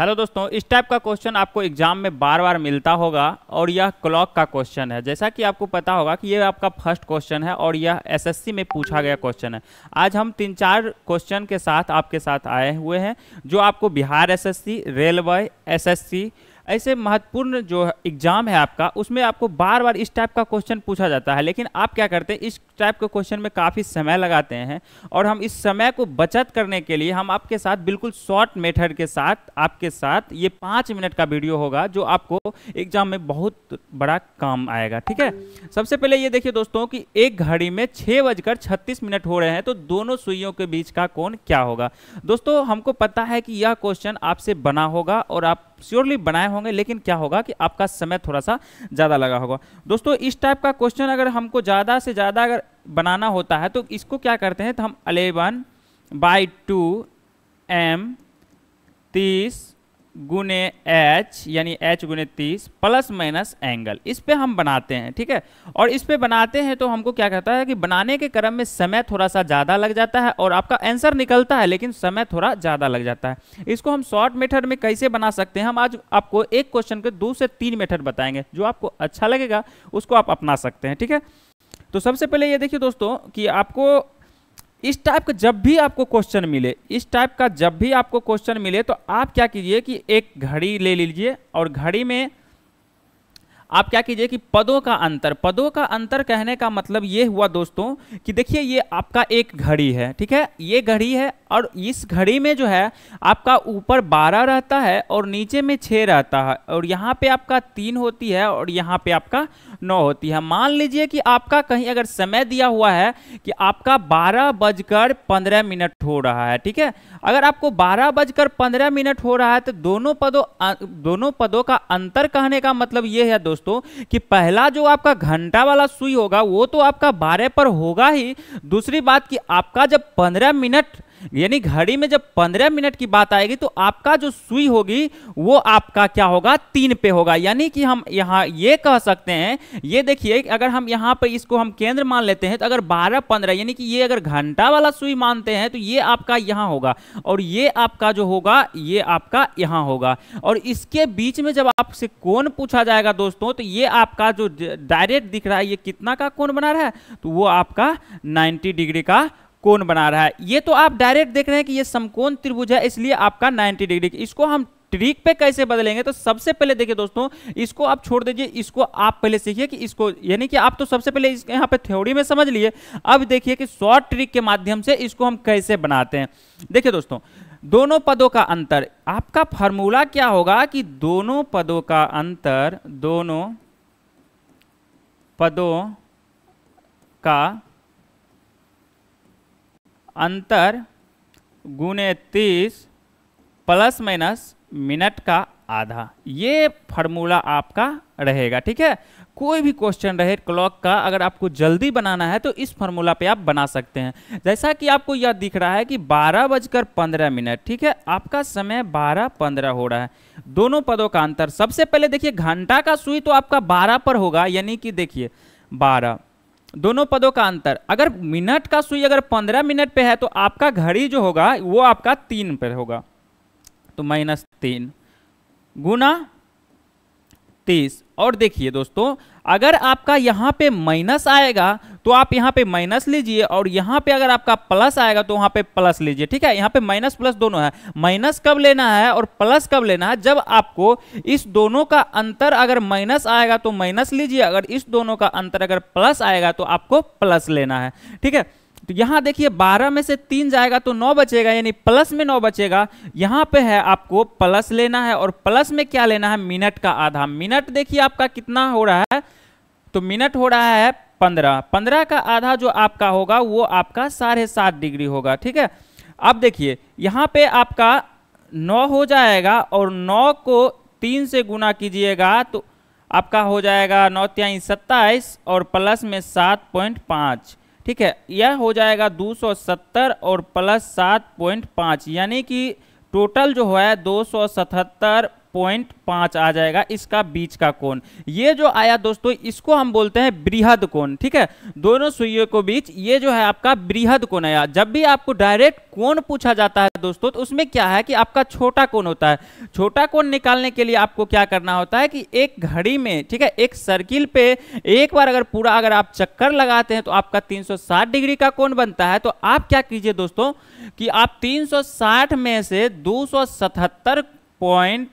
hello दोस्तों इस type का क्वेश्चन आपको एग्जाम में बार बार मिलता होगा और यह क्लॉक का क्वेश्चन है जैसा कि आपको पता होगा कि यह आपका फर्स्ट क्वेश्चन है और यह एसएससी में पूछा गया क्वेश्चन है आज हम तीन चार क्वेश्चन के साथ आपके साथ आए हुए हैं जो आपको बिहार एसएससी रेलवे एसएससी ऐसे महत्वपूर्ण जो एग्जाम है आपका उसमें आपको बार बार इस टाइप का क्वेश्चन पूछा जाता है लेकिन आप क्या करते हैं इस टाइप के क्वेश्चन में काफ़ी समय लगाते हैं और हम इस समय को बचत करने के लिए हम आपके साथ बिल्कुल शॉर्ट मेथड के साथ आपके साथ ये पाँच मिनट का वीडियो होगा जो आपको एग्जाम में बहुत बड़ा काम आएगा ठीक है सबसे पहले ये देखिए दोस्तों कि एक घड़ी में छः बजकर छत्तीस मिनट हो रहे हैं तो दोनों सुइयों के बीच का कौन क्या होगा दोस्तों हमको पता है कि यह क्वेश्चन आपसे बना होगा और आप श्योरली बनाए होंगे होंगे लेकिन क्या होगा कि आपका समय थोड़ा सा ज़्यादा लगा होगा दोस्तों इस टाइप का क्वेश्चन अगर हमको ज़्यादा से ज़्यादा अगर बनाना होता है तो इसको क्या करते हैं तो हम अलेवन बाई टू एम तीस गुने एच यानी एच गुने तीस प्लस माइनस एंगल इस पर हम बनाते हैं ठीक है और इस पर बनाते हैं तो हमको क्या कहता है कि बनाने के क्रम में समय थोड़ा सा ज़्यादा लग जाता है और आपका आंसर निकलता है लेकिन समय थोड़ा ज़्यादा लग जाता है इसको हम शॉर्ट मेथड में कैसे बना सकते हैं हम आज आपको एक क्वेश्चन के दो से तीन मेथड बताएंगे जो आपको अच्छा लगेगा उसको आप अपना सकते हैं ठीक है तो सबसे पहले ये देखिए दोस्तों कि आपको इस टाइप का जब भी आपको क्वेश्चन मिले इस टाइप का जब भी आपको क्वेश्चन मिले तो आप क्या कीजिए कि एक घड़ी ले लीजिए और घड़ी में आप क्या कीजिए कि पदों का अंतर पदों का अंतर कहने का मतलब ये हुआ दोस्तों कि देखिए ये आपका एक घड़ी है ठीक है ये घड़ी है और इस घड़ी में जो है आपका ऊपर बारह रहता है और नीचे में छः रहता है और यहाँ पे आपका तीन होती है और यहाँ पे आपका नौ होती है मान लीजिए कि आपका कहीं अगर समय दिया हुआ है कि आपका बारह बजकर पंद्रह मिनट हो रहा है ठीक है अगर आपको बारह बजकर पंद्रह मिनट हो रहा है तो दोनों पदों दोनों पदों का अंतर कहने का मतलब ये है दोस्तों दोस्तों कि पहला जो आपका घंटा वाला सुई होगा वो तो आपका बारह पर होगा ही दूसरी बात कि आपका जब पंद्रह मिनट यानी घड़ी में जब पंद्रह मिनट की बात आएगी तो आपका जो सुई होगी वो आपका क्या होगा तीन पे होगा यानी कि हम यहाँ ये कह सकते हैं ये देखिए अगर हम यहाँ पर इसको हम केंद्र मान लेते हैं तो अगर बारह पंद्रह यानी कि ये अगर घंटा वाला सुई मानते हैं तो ये आपका यहाँ होगा और ये आपका जो होगा ये आपका यहाँ होगा और इसके बीच में जब आपसे कौन पूछा जाएगा दोस्तों तो ये आपका जो डायरेक्ट दिख रहा है ये कितना का कौन बना रहा है तो वो आपका नाइन्टी डिग्री का कोण बना रहा है ये तो आप डायरेक्ट देख रहे हैं कि ये समकोण त्रिभुज है इसलिए आपका 90 डिग्री इसको हम ट्रिक पे कैसे बदलेंगे तो सबसे पहले देखिए दोस्तों इसको आप छोड़ दीजिए इसको आप पहले सीखिए कि इसको यानी कि आप तो सबसे पहले इसके यहाँ पे थ्योरी में समझ लिए अब देखिए कि शॉर्ट ट्रिक के माध्यम से इसको हम कैसे बनाते हैं देखिए दोस्तों दोनों पदों का अंतर आपका फॉर्मूला क्या होगा कि दोनों पदों का अंतर दोनों पदों का अंतर गुने तीस प्लस माइनस मिनट का आधा ये फार्मूला आपका रहेगा ठीक है कोई भी क्वेश्चन रहे क्लॉक का अगर आपको जल्दी बनाना है तो इस फार्मूला पे आप बना सकते हैं जैसा कि आपको यह दिख रहा है कि बारह बजकर पंद्रह मिनट ठीक है आपका समय बारह पंद्रह हो रहा है दोनों पदों का अंतर सबसे पहले देखिए घंटा का सुई तो आपका बारह पर होगा यानी कि देखिए बारह दोनों पदों का अंतर अगर मिनट का सुई अगर पंद्रह मिनट पे है तो आपका घड़ी जो होगा वो आपका तीन पर होगा तो माइनस तीन गुना तीस और देखिए दोस्तों अगर आपका यहाँ पे माइनस आएगा तो आप यहाँ पे माइनस लीजिए और यहाँ पे अगर आपका प्लस आएगा तो वहाँ पे प्लस लीजिए ठीक है यहाँ पे माइनस प्लस दोनों है माइनस कब लेना है और प्लस कब लेना है जब आपको इस दोनों का अंतर अगर माइनस आएगा तो माइनस लीजिए अगर इस दोनों का अंतर अगर प्लस आएगा तो आपको प्लस लेना है ठीक है तो यहां देखिए 12 में से तीन जाएगा तो 9 बचेगा यानी प्लस में 9 बचेगा यहां पे है आपको प्लस लेना है और प्लस में क्या लेना है मिनट का आधा मिनट देखिए आपका कितना हो रहा है तो मिनट हो रहा है पंद्रह पंद्रह का आधा जो आपका होगा वो आपका साढ़े सात डिग्री होगा ठीक है अब देखिए यहाँ पे आपका नौ हो जाएगा और नौ को तीन से गुना कीजिएगा तो आपका हो जाएगा नौ त्याई सत्ताईस और प्लस में सात पॉइंट पाँच ठीक है यह हो जाएगा दो सौ सत्तर और प्लस सात पॉइंट पाँच यानी कि टोटल जो है दो सौ सतहत्तर पॉइंट पांच आ जाएगा इसका बीच का कोण ये जो आया दोस्तों इसको हम बोलते हैं बृहद कोण ठीक है दोनों सुइयों के बीच ये जो है आपका बृहद कोण आया जब भी आपको डायरेक्ट कोण पूछा जाता है दोस्तों तो उसमें क्या है कि आपका छोटा कोण होता है छोटा कोण निकालने के लिए आपको क्या करना होता है कि एक घड़ी में ठीक है एक सर्किल पे एक बार अगर पूरा अगर आप चक्कर लगाते हैं तो आपका 360 डिग्री का कोण बनता है तो आप क्या कीजिए दोस्तों कि आप 360 में से 277 पॉइंट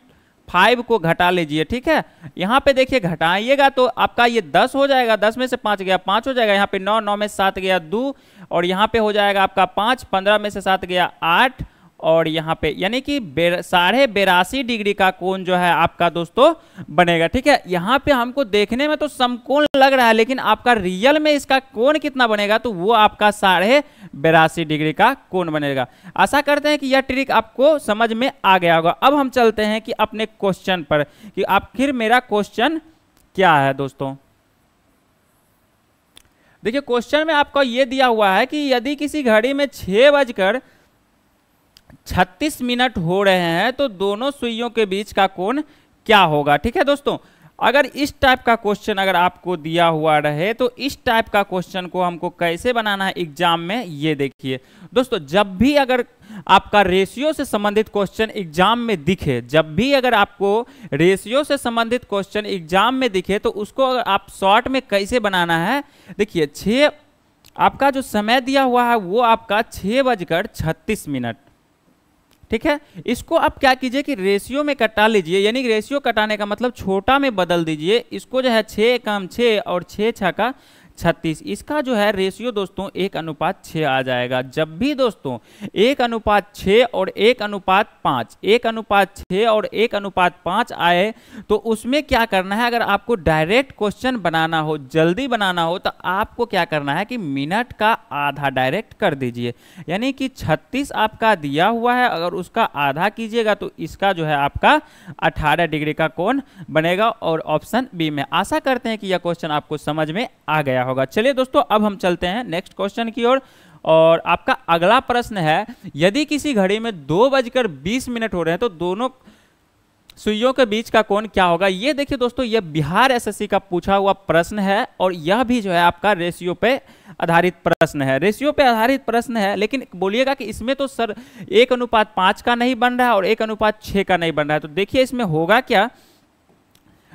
फाइव को घटा लीजिए ठीक है यहाँ पे देखिए घटाइएगा तो आपका ये दस हो जाएगा दस में से पाँच गया पाँच हो जाएगा यहाँ पे नौ नौ में सात गया दो और यहाँ पे हो जाएगा आपका पाँच पंद्रह में से सात गया आठ और यहाँ पे यानी कि साढ़े बेरासी डिग्री का कोण जो है आपका दोस्तों बनेगा ठीक है यहाँ पे हमको देखने में तो समकोण लग रहा है लेकिन आपका रियल में इसका कोण कितना बनेगा तो वो आपका साढ़े बेरासी डिग्री का कोण बनेगा आशा करते हैं कि यह ट्रिक आपको समझ में आ गया होगा अब हम चलते हैं कि अपने क्वेश्चन पर कि आप फिर मेरा क्वेश्चन क्या है दोस्तों देखिए क्वेश्चन में आपका ये दिया हुआ है कि यदि किसी घड़ी में छः बजकर छत्तीस मिनट हो रहे हैं तो दोनों सुइयों के बीच का कोण क्या होगा ठीक है दोस्तों अगर इस टाइप का क्वेश्चन अगर आपको दिया हुआ रहे तो इस टाइप का क्वेश्चन को हमको कैसे बनाना है एग्जाम में ये देखिए दोस्तों जब भी अगर आपका रेशियो से संबंधित क्वेश्चन एग्जाम में दिखे जब भी अगर आपको रेशियो से संबंधित क्वेश्चन एग्जाम में दिखे तो उसको अगर आप शॉर्ट में कैसे बनाना है देखिए छ आपका जो समय दिया हुआ है वो आपका छः बजकर छत्तीस मिनट ठीक है इसको आप क्या कीजिए कि रेशियो में कटा लीजिए यानी रेशियो कटाने का मतलब छोटा में बदल दीजिए इसको जो है छः काम छः और छः छा का छत्तीस इसका जो है रेशियो दोस्तों एक अनुपात छः आ जाएगा जब भी दोस्तों एक अनुपात छः और एक अनुपात पाँच एक अनुपात छः और एक अनुपात पाँच आए तो उसमें क्या करना है अगर आपको डायरेक्ट क्वेश्चन बनाना हो जल्दी बनाना हो तो आपको क्या करना है कि मिनट का आधा डायरेक्ट कर दीजिए यानी कि छत्तीस आपका दिया हुआ है अगर उसका आधा कीजिएगा तो इसका जो है आपका अठारह डिग्री का कोण बनेगा और ऑप्शन बी में आशा करते हैं कि यह क्वेश्चन आपको समझ में आ गया होगा चलिए दोस्तों अब हम चलते हैं नेक्स्ट क्वेश्चन की ओर और, आपका अगला प्रश्न है यदि किसी घड़ी में दो बजकर बीस मिनट हो रहे हैं तो दोनों सुइयों के बीच का कोण क्या होगा ये देखिए दोस्तों ये बिहार एसएससी का पूछा हुआ प्रश्न है और यह भी जो है आपका रेशियो पे आधारित प्रश्न है रेशियो पे आधारित प्रश्न है लेकिन बोलिएगा कि इसमें तो सर एक अनुपात पाँच का नहीं बन रहा है और एक अनुपात छः का नहीं बन रहा है तो देखिए इसमें होगा क्या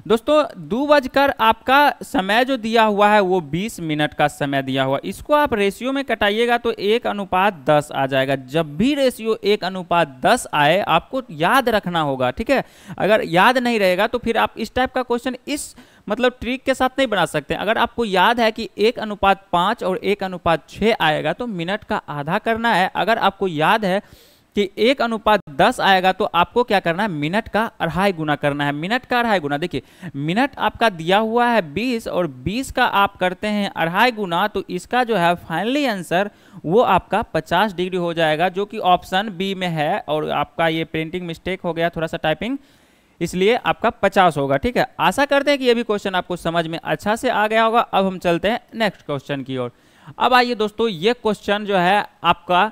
दोस्तों दो बजकर आपका समय जो दिया हुआ है वो 20 मिनट का समय दिया हुआ इसको आप रेशियो में कटाइएगा तो एक अनुपात दस आ जाएगा जब भी रेशियो एक अनुपात दस आए आपको याद रखना होगा ठीक है अगर याद नहीं रहेगा तो फिर आप इस टाइप का क्वेश्चन इस मतलब ट्रिक के साथ नहीं बना सकते अगर आपको याद है कि एक अनुपात पाँच और एक अनुपात छः आएगा तो मिनट का आधा करना है अगर आपको याद है कि एक अनुपात दस आएगा तो आपको क्या करना है मिनट का अढ़ाई गुना करना है मिनट का अढ़ाई गुना देखिए मिनट आपका दिया हुआ है बीस और बीस का आप करते हैं अढ़ाई गुना तो इसका जो है फाइनली आंसर वो आपका पचास डिग्री हो जाएगा जो कि ऑप्शन बी में है और आपका ये प्रिंटिंग मिस्टेक हो गया थोड़ा सा टाइपिंग इसलिए आपका पचास होगा ठीक है आशा करते हैं कि ये भी क्वेश्चन आपको समझ में अच्छा से आ गया होगा अब हम चलते हैं नेक्स्ट क्वेश्चन की ओर अब आइए दोस्तों ये क्वेश्चन जो है आपका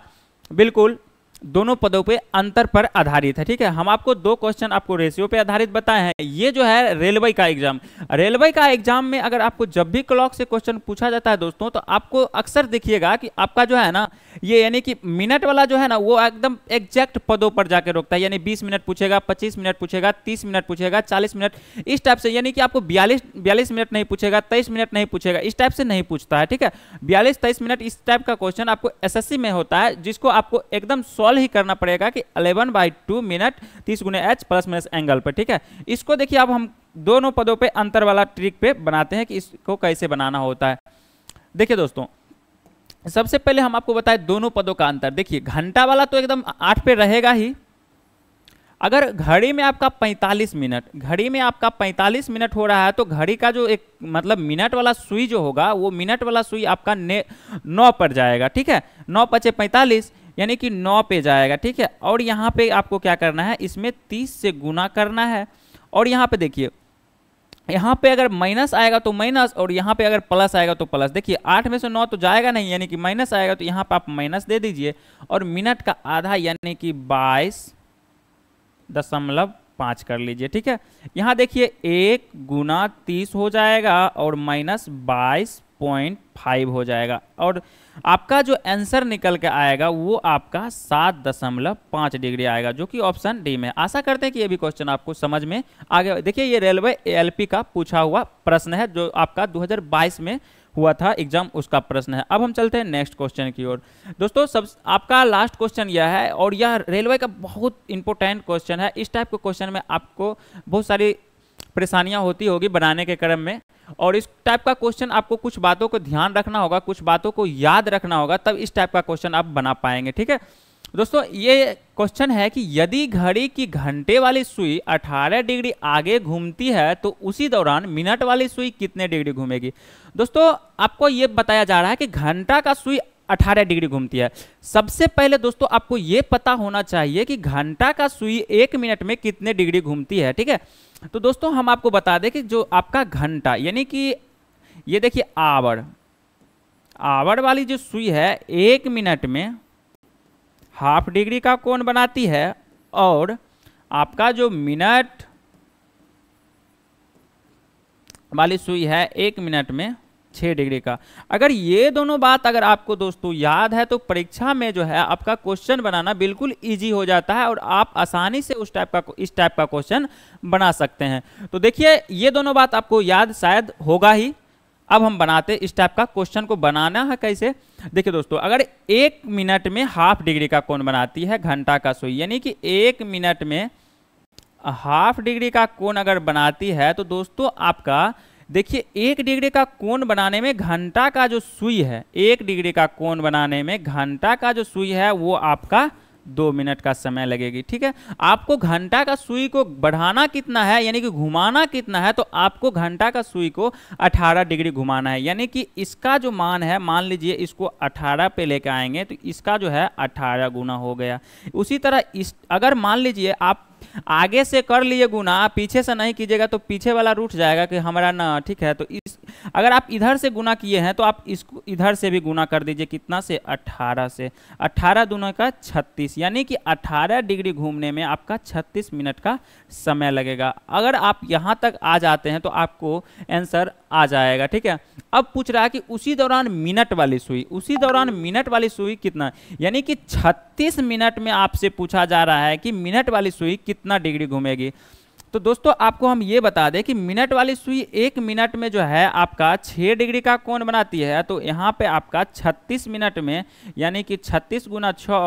बिल्कुल दोनों पदों पे अंतर पर आधारित है ठीक है हम आपको दो क्वेश्चन आपको रेशियो पे आधारित बताए हैं ये जो है रेलवे का एग्जाम रेलवे का एग्जाम में अगर आपको जब भी क्लॉक से क्वेश्चन पूछा जाता है दोस्तों तो आपको अक्सर देखिएगा कि आपका जो है ना ये यानी कि मिनट वाला जो है ना वो एकदम एग्जैक्ट पदों पर जाकर रोकता है यानी बीस मिनट पूछेगा पच्चीस मिनट पूछेगा तीस मिनट पूछेगा चालीस मिनट इस टाइप से यानी कि आपको बयालीस बयालीस मिनट नहीं पूछेगा तेईस मिनट नहीं पूछेगा इस टाइप से नहीं पूछता है ठीक है बयालीस तेईस मिनट इस टाइप का क्वेश्चन आपको एस में होता है जिसको आपको एकदम सौ सॉल्व ही करना पड़ेगा कि अलेवन बाई टू मिनट तीस गुने एच प्लस माइनस एंगल पर ठीक है इसको देखिए अब हम दोनों पदों पे अंतर वाला ट्रिक पे बनाते हैं कि इसको कैसे बनाना होता है देखिए दोस्तों सबसे पहले हम आपको बताएं दोनों पदों का अंतर देखिए घंटा वाला तो एकदम आठ पे रहेगा ही अगर घड़ी में आपका 45 मिनट घड़ी में आपका 45 मिनट हो रहा है तो घड़ी का जो एक मतलब मिनट वाला सुई जो होगा वो मिनट वाला सुई आपका ने नौ पर जाएगा ठीक है नौ पचे पैंतालीस यानी कि नौ पे जाएगा ठीक है और यहाँ पे आपको क्या करना है इसमें तीस से गुना करना है और यहाँ पे देखिए यहाँ पे अगर माइनस आएगा तो माइनस और यहाँ पे अगर प्लस आएगा तो प्लस देखिए आठ में से नौ तो जाएगा नहीं यानी कि माइनस आएगा तो यहाँ पे आप माइनस दे दीजिए और मिनट का आधा यानी कि बाईस दशमलव पाँच कर लीजिए ठीक है यहाँ देखिए एक गुना तीस हो जाएगा और माइनस बाईस पॉइंट फाइव हो जाएगा और आपका जो आंसर निकल के आएगा वो आपका सात दशमलव पाँच डिग्री आएगा जो कि ऑप्शन डी में आशा करते हैं कि ये भी क्वेश्चन आपको समझ में आ गया देखिए ये रेलवे एलपी का पूछा हुआ प्रश्न है जो आपका 2022 में हुआ था एग्जाम उसका प्रश्न है अब हम चलते हैं नेक्स्ट क्वेश्चन की ओर दोस्तों सब आपका लास्ट क्वेश्चन यह है और यह रेलवे का बहुत इंपॉर्टेंट क्वेश्चन है इस टाइप के क्वेश्चन में आपको बहुत सारी परेशानियां होती होगी बनाने के क्रम में और इस टाइप का क्वेश्चन आपको कुछ बातों को ध्यान रखना होगा कुछ बातों को याद रखना होगा तब इस टाइप का क्वेश्चन आप बना पाएंगे ठीक है दोस्तों ये क्वेश्चन है कि यदि घड़ी की घंटे वाली सुई 18 डिग्री आगे घूमती है तो उसी दौरान मिनट वाली सुई कितने डिग्री घूमेगी दोस्तों आपको ये बताया जा रहा है कि घंटा का सुई 18 डिग्री घूमती है सबसे पहले दोस्तों आपको ये पता होना चाहिए कि घंटा का सुई एक मिनट में कितने डिग्री घूमती है ठीक है तो दोस्तों हम आपको बता दें कि जो आपका घंटा यानी कि ये देखिए आवर आवर वाली जो सुई है एक मिनट में हाफ डिग्री का कोण बनाती है और आपका जो मिनट वाली सुई है एक मिनट में छः डिग्री का अगर ये दोनों बात अगर आपको दोस्तों याद है तो परीक्षा में जो है आपका क्वेश्चन बनाना बिल्कुल ईजी हो जाता है और आप आसानी से उस टाइप का इस टाइप का क्वेश्चन बना सकते हैं तो देखिए ये दोनों बात आपको याद शायद होगा ही अब हम बनाते इस टाइप का क्वेश्चन को बनाना है कैसे देखिए दोस्तों अगर एक मिनट में हाफ डिग्री का कौन बनाती है घंटा का सुई यानी कि एक मिनट में हाफ डिग्री का कोण अगर बनाती है तो दोस्तों आपका देखिए एक डिग्री का कोण बनाने में घंटा का जो सुई है एक डिग्री का कोण बनाने में घंटा का जो सुई है वो आपका दो मिनट का समय लगेगी ठीक है आपको घंटा का सुई को बढ़ाना कितना है यानी कि घुमाना कितना है तो आपको घंटा का सुई को 18 डिग्री घुमाना है यानी कि इसका जो मान है मान लीजिए इसको 18 पे लेके आएंगे तो इसका जो है 18 गुना हो गया उसी तरह इस अगर मान लीजिए आप आगे से कर लिए गुना पीछे से नहीं कीजिएगा तो पीछे वाला रूठ जाएगा कि हमारा ना ठीक है तो इस अगर आप इधर से गुना किए हैं तो आप इसको इधर से भी गुना कर दीजिए कितना से 18 से 18 दोनों का 36 यानी कि 18 डिग्री घूमने में आपका 36 मिनट का समय लगेगा अगर आप यहाँ तक आ जाते हैं तो आपको आंसर आ जाएगा ठीक है अब पूछ रहा है कि उसी दौरान मिनट वाली सुई उसी दौरान मिनट वाली सुई कितना यानी कि छत्तीस मिनट में आपसे पूछा जा रहा है कि मिनट वाली सुई कितना डिग्री घूमेगी तो दोस्तों आपको हम ये बता दें कि मिनट वाली सुई एक मिनट में जो है आपका छः डिग्री का कोण बनाती है तो यहाँ पे आपका 36 मिनट में यानी कि 36 गुना छ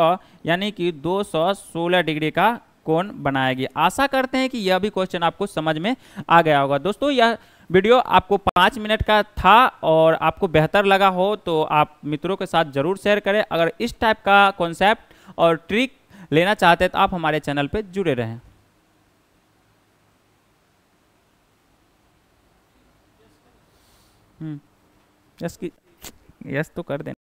यानी कि 216 डिग्री का कोण बनाएगी आशा करते हैं कि यह भी क्वेश्चन आपको समझ में आ गया होगा दोस्तों यह वीडियो आपको पाँच मिनट का था और आपको बेहतर लगा हो तो आप मित्रों के साथ ज़रूर शेयर करें अगर इस टाइप का कॉन्सेप्ट और ट्रिक लेना चाहते हैं तो आप हमारे चैनल पर जुड़े रहें हम्म, यस की यस तो कर देना